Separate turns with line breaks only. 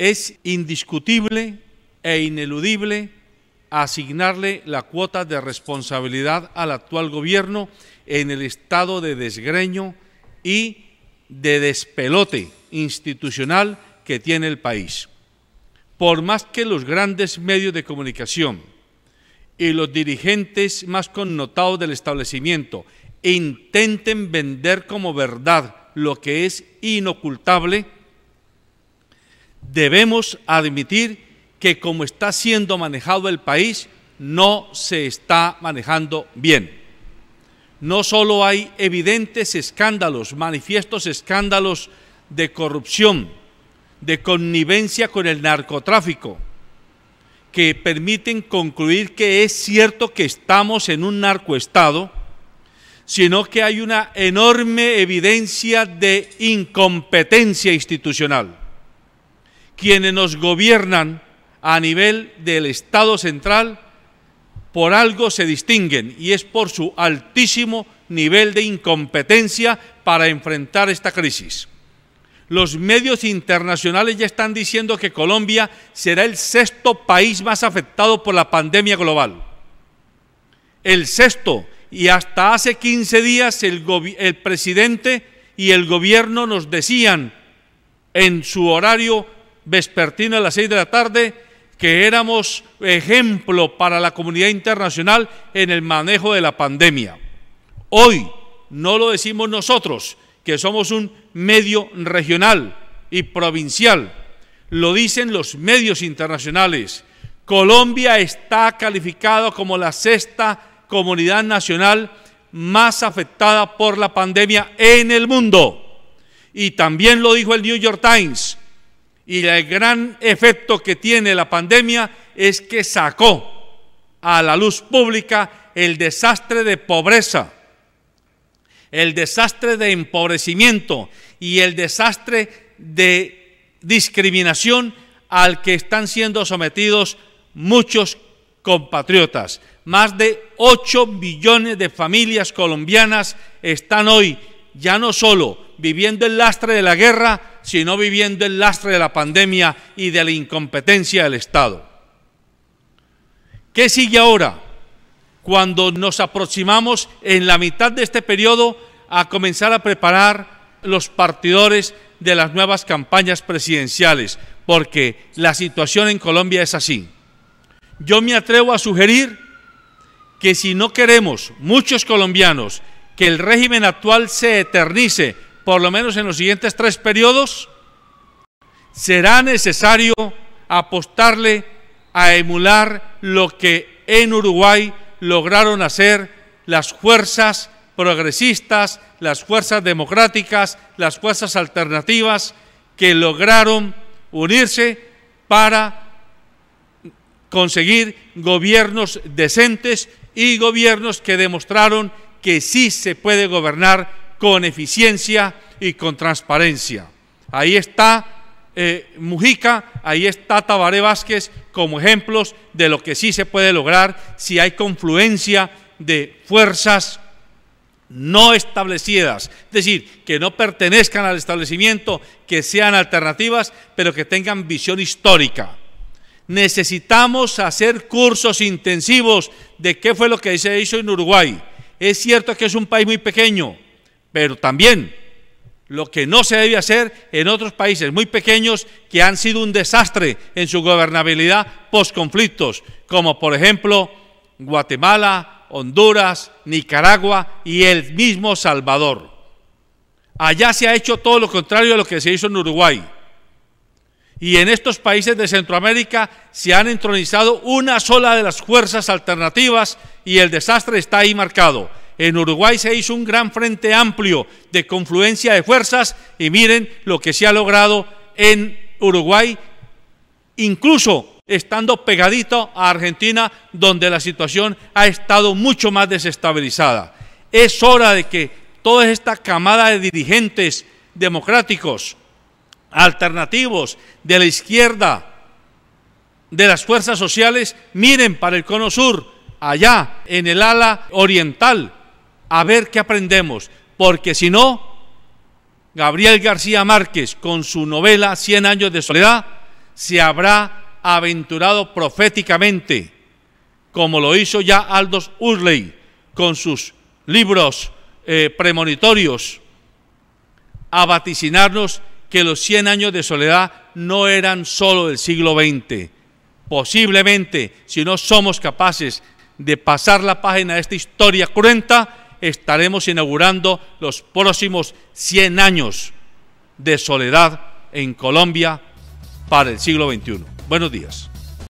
es indiscutible e ineludible asignarle la cuota de responsabilidad al actual gobierno en el estado de desgreño y de despelote institucional que tiene el país. Por más que los grandes medios de comunicación y los dirigentes más connotados del establecimiento intenten vender como verdad lo que es inocultable, debemos admitir que como está siendo manejado el país, no se está manejando bien. No solo hay evidentes escándalos, manifiestos escándalos de corrupción, de connivencia con el narcotráfico, que permiten concluir que es cierto que estamos en un narcoestado, sino que hay una enorme evidencia de incompetencia institucional quienes nos gobiernan a nivel del Estado central, por algo se distinguen y es por su altísimo nivel de incompetencia para enfrentar esta crisis. Los medios internacionales ya están diciendo que Colombia será el sexto país más afectado por la pandemia global. El sexto, y hasta hace 15 días el, el presidente y el gobierno nos decían en su horario Vespertino a las seis de la tarde, que éramos ejemplo para la comunidad internacional en el manejo de la pandemia. Hoy no lo decimos nosotros, que somos un medio regional y provincial, lo dicen los medios internacionales. Colombia está calificada como la sexta comunidad nacional más afectada por la pandemia en el mundo. Y también lo dijo el New York Times, y el gran efecto que tiene la pandemia es que sacó a la luz pública el desastre de pobreza, el desastre de empobrecimiento y el desastre de discriminación al que están siendo sometidos muchos compatriotas. Más de 8 millones de familias colombianas están hoy ya no solo viviendo el lastre de la guerra, sino viviendo el lastre de la pandemia y de la incompetencia del Estado. ¿Qué sigue ahora? Cuando nos aproximamos en la mitad de este periodo a comenzar a preparar los partidores de las nuevas campañas presidenciales, porque la situación en Colombia es así. Yo me atrevo a sugerir que si no queremos, muchos colombianos, que el régimen actual se eternice por lo menos en los siguientes tres periodos, será necesario apostarle a emular lo que en Uruguay lograron hacer las fuerzas progresistas, las fuerzas democráticas, las fuerzas alternativas que lograron unirse para conseguir gobiernos decentes y gobiernos que demostraron que sí se puede gobernar con eficiencia y con transparencia. Ahí está eh, Mujica, ahí está Tabaré Vázquez como ejemplos de lo que sí se puede lograr si hay confluencia de fuerzas no establecidas, es decir, que no pertenezcan al establecimiento, que sean alternativas, pero que tengan visión histórica. Necesitamos hacer cursos intensivos de qué fue lo que se hizo en Uruguay. Es cierto que es un país muy pequeño, pero también lo que no se debe hacer en otros países muy pequeños que han sido un desastre en su gobernabilidad post-conflictos, como por ejemplo Guatemala, Honduras, Nicaragua y el mismo Salvador. Allá se ha hecho todo lo contrario a lo que se hizo en Uruguay. Y en estos países de Centroamérica se han entronizado una sola de las fuerzas alternativas y el desastre está ahí marcado. En Uruguay se hizo un gran frente amplio de confluencia de fuerzas y miren lo que se ha logrado en Uruguay, incluso estando pegadito a Argentina, donde la situación ha estado mucho más desestabilizada. Es hora de que toda esta camada de dirigentes democráticos, alternativos, de la izquierda, de las fuerzas sociales, miren para el cono sur, allá en el ala oriental, a ver qué aprendemos, porque si no, Gabriel García Márquez, con su novela Cien años de soledad, se habrá aventurado proféticamente, como lo hizo ya Aldous Huxley con sus libros eh, premonitorios, a vaticinarnos que los 100 años de soledad no eran solo del siglo XX. Posiblemente, si no somos capaces de pasar la página de esta historia cruenta, estaremos inaugurando los próximos 100 años de soledad en Colombia para el siglo XXI. Buenos días.